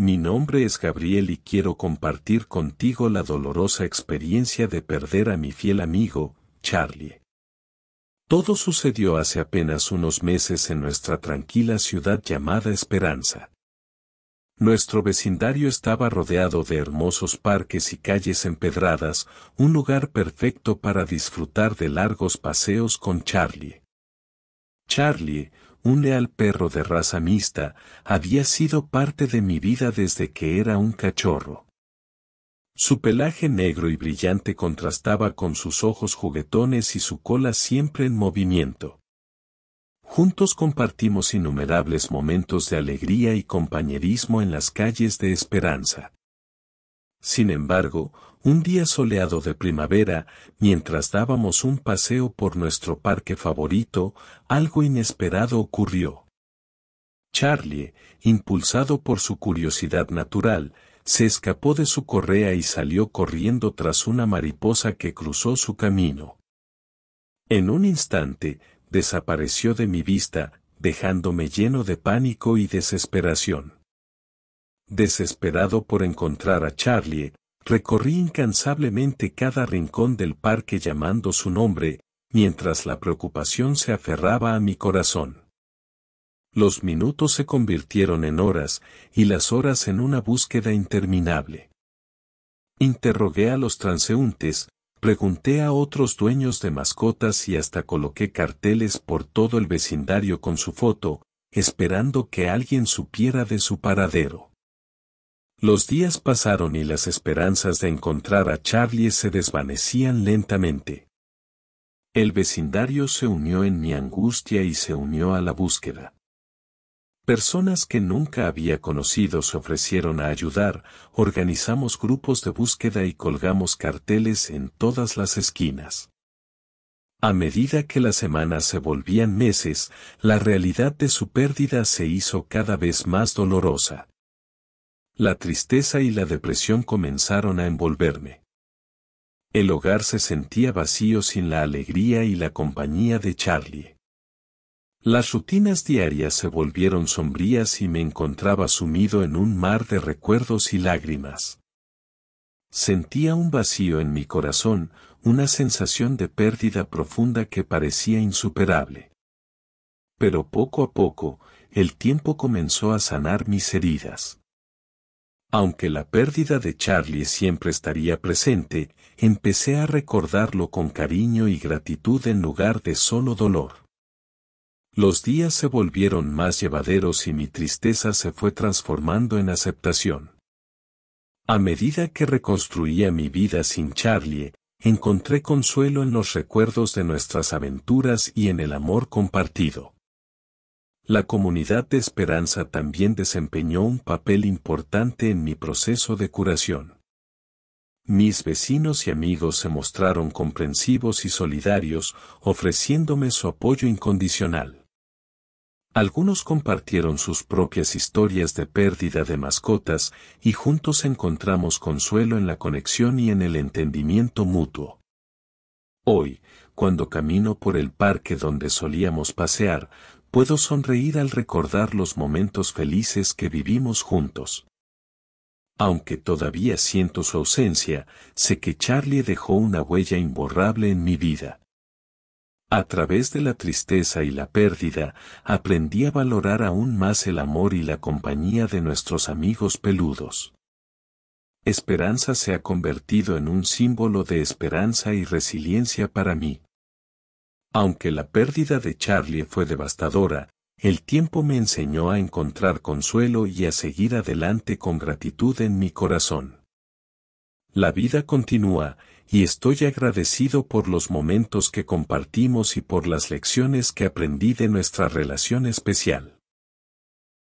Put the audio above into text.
Mi nombre es Gabriel y quiero compartir contigo la dolorosa experiencia de perder a mi fiel amigo, Charlie. Todo sucedió hace apenas unos meses en nuestra tranquila ciudad llamada Esperanza. Nuestro vecindario estaba rodeado de hermosos parques y calles empedradas, un lugar perfecto para disfrutar de largos paseos con Charlie. Charlie, un leal perro de raza mixta, había sido parte de mi vida desde que era un cachorro. Su pelaje negro y brillante contrastaba con sus ojos juguetones y su cola siempre en movimiento. Juntos compartimos innumerables momentos de alegría y compañerismo en las calles de Esperanza. Sin embargo, un día soleado de primavera, mientras dábamos un paseo por nuestro parque favorito, algo inesperado ocurrió. Charlie, impulsado por su curiosidad natural, se escapó de su correa y salió corriendo tras una mariposa que cruzó su camino. En un instante, desapareció de mi vista, dejándome lleno de pánico y desesperación. Desesperado por encontrar a Charlie, recorrí incansablemente cada rincón del parque llamando su nombre, mientras la preocupación se aferraba a mi corazón. Los minutos se convirtieron en horas y las horas en una búsqueda interminable. Interrogué a los transeúntes, pregunté a otros dueños de mascotas y hasta coloqué carteles por todo el vecindario con su foto, esperando que alguien supiera de su paradero. Los días pasaron y las esperanzas de encontrar a Charlie se desvanecían lentamente. El vecindario se unió en mi angustia y se unió a la búsqueda. Personas que nunca había conocido se ofrecieron a ayudar, organizamos grupos de búsqueda y colgamos carteles en todas las esquinas. A medida que las semanas se volvían meses, la realidad de su pérdida se hizo cada vez más dolorosa. La tristeza y la depresión comenzaron a envolverme. El hogar se sentía vacío sin la alegría y la compañía de Charlie. Las rutinas diarias se volvieron sombrías y me encontraba sumido en un mar de recuerdos y lágrimas. Sentía un vacío en mi corazón, una sensación de pérdida profunda que parecía insuperable. Pero poco a poco, el tiempo comenzó a sanar mis heridas. Aunque la pérdida de Charlie siempre estaría presente, empecé a recordarlo con cariño y gratitud en lugar de solo dolor. Los días se volvieron más llevaderos y mi tristeza se fue transformando en aceptación. A medida que reconstruía mi vida sin Charlie, encontré consuelo en los recuerdos de nuestras aventuras y en el amor compartido. La comunidad de esperanza también desempeñó un papel importante en mi proceso de curación. Mis vecinos y amigos se mostraron comprensivos y solidarios, ofreciéndome su apoyo incondicional. Algunos compartieron sus propias historias de pérdida de mascotas y juntos encontramos consuelo en la conexión y en el entendimiento mutuo. Hoy, cuando camino por el parque donde solíamos pasear, puedo sonreír al recordar los momentos felices que vivimos juntos. Aunque todavía siento su ausencia, sé que Charlie dejó una huella imborrable en mi vida. A través de la tristeza y la pérdida, aprendí a valorar aún más el amor y la compañía de nuestros amigos peludos. Esperanza se ha convertido en un símbolo de esperanza y resiliencia para mí. Aunque la pérdida de Charlie fue devastadora, el tiempo me enseñó a encontrar consuelo y a seguir adelante con gratitud en mi corazón. La vida continúa, y estoy agradecido por los momentos que compartimos y por las lecciones que aprendí de nuestra relación especial.